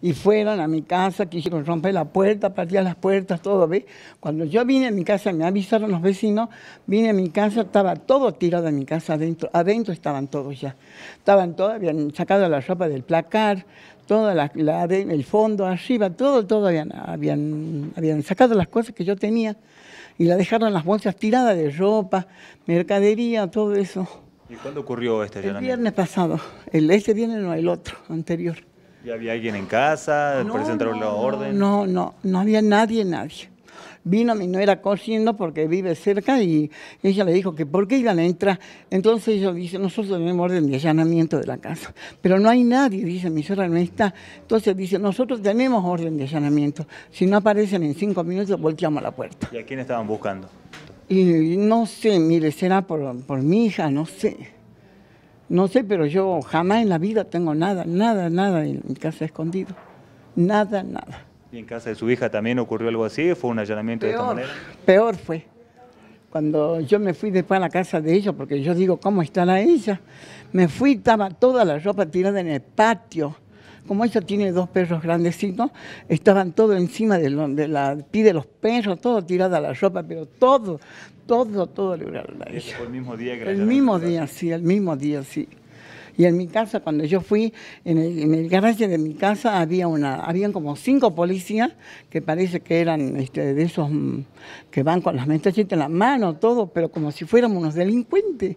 y fueron a mi casa, quisieron romper la puerta, partían las puertas, todo, ¿ves? Cuando yo vine a mi casa, me avisaron los vecinos, vine a mi casa, estaba todo tirado en mi casa adentro, adentro estaban todos ya. Estaban todos, habían sacado la ropa del placar, todo, la, el fondo arriba, todo, todo habían, habían, sacado las cosas que yo tenía y la dejaron las bolsas tiradas de ropa, mercadería, todo eso. ¿Y cuándo ocurrió este El viernes pasado, el, este viernes no, el otro, anterior. ¿Y había alguien en casa? ¿Por eso la orden? No, no, no había nadie, nadie. Vino mi nuera corriendo porque vive cerca y ella le dijo que por qué iban a entrar. Entonces yo dice nosotros tenemos orden de allanamiento de la casa. Pero no hay nadie, dice, mi suegra no está. Entonces dice, nosotros tenemos orden de allanamiento. Si no aparecen en cinco minutos, volteamos la puerta. ¿Y a quién estaban buscando? Y no sé, mire, será por, por mi hija, no sé. No sé, pero yo jamás en la vida tengo nada, nada, nada en mi casa escondido. Nada, nada. ¿Y en casa de su hija también ocurrió algo así? ¿Fue un allanamiento de esta manera? Peor fue. Cuando yo me fui después a la casa de ella, porque yo digo, ¿cómo está la ella? Me fui, estaba toda la ropa tirada en el patio como ella tiene dos perros grandecitos, estaban todo encima de, la pie de los perros, todo tirada la ropa, pero todo, todo, todo le El mismo día que El mismo día, sí, el mismo día, sí. Y en mi casa, cuando yo fui, en el, en garaje de mi casa había una, habían como cinco policías que parece que eran este, de esos mm, que van con las metralletas en la mano, todo, pero como si fuéramos unos delincuentes.